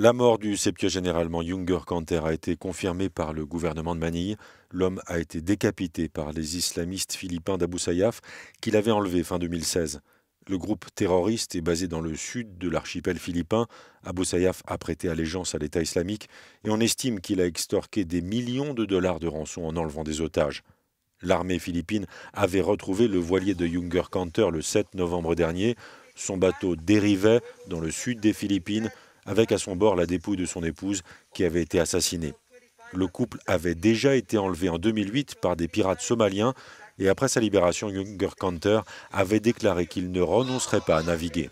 La mort du septième généralement Junger Kanter a été confirmée par le gouvernement de Manille. L'homme a été décapité par les islamistes philippins d'Abu Sayyaf qu'il avait enlevé fin 2016. Le groupe terroriste est basé dans le sud de l'archipel philippin. Abu Sayyaf a prêté allégeance à l'État islamique et on estime qu'il a extorqué des millions de dollars de rançon en enlevant des otages. L'armée philippine avait retrouvé le voilier de Junger Kanter le 7 novembre dernier. Son bateau dérivait dans le sud des Philippines avec à son bord la dépouille de son épouse qui avait été assassinée. Le couple avait déjà été enlevé en 2008 par des pirates somaliens et après sa libération, Junger Kanter avait déclaré qu'il ne renoncerait pas à naviguer.